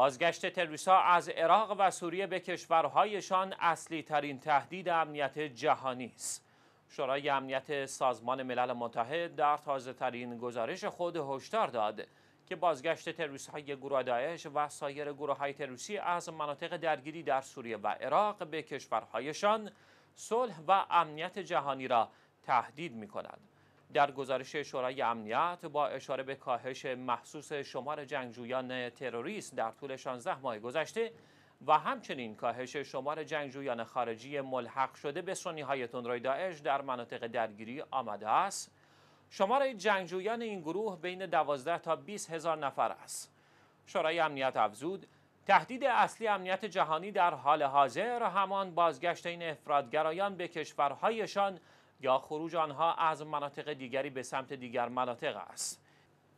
بازگشت تروریستها از عراق و سوریه به کشورهایشان اصلی ترین تهدید امنیت جهانی است. شورای امنیت سازمان ملل متحد در تازه ترین گزارش خود هشدار داد که بازگشت تروریست های گروه داعش و سایر گروه های تروریستی از مناطق درگیری در سوریه و عراق به کشورهایشان صلح و امنیت جهانی را تهدید می کند. در گزارش شورای امنیت با اشاره به کاهش محسوس شمار جنگجویان تروریست در طول 16 ماه گذشته و همچنین کاهش شمار جنگجویان خارجی ملحق شده به سنی های تندروی داعش در مناطق درگیری آمده است شمار جنگجویان این گروه بین 12 تا 20 هزار نفر است شورای امنیت افزود تهدید اصلی امنیت جهانی در حال حاضر همان بازگشت این افرادگرایان به کشورهایشان یا خروج آنها از مناطق دیگری به سمت دیگر مناطق است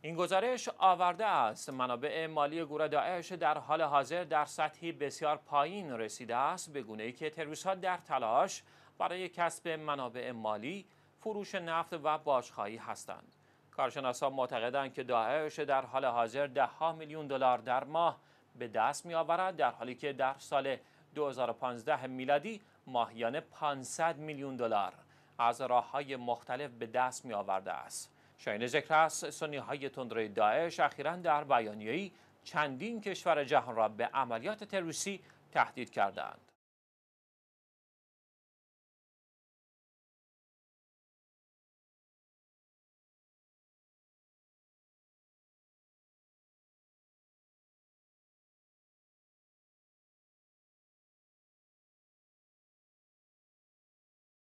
این گزارش آورده است منابع مالی گروه داعش در حال حاضر در سطحی بسیار پایین رسیده است به گونه که تروریست‌ها در تلاش برای کسب منابع مالی فروش نفت و باجخواهی هستند کارشناسان معتقدند که داعش در حال حاضر ده میلیون دلار در ماه به دست می در حالی که در سال 2015 میلادی ماهیانه 500 میلیون دلار از راه های مختلف به دست می آورده است شاین ذکر است سنی های تندروی داعش اخیرا در بیانیه‌ای چندین کشور جهان را به عملیات تروریستی تهدید کردند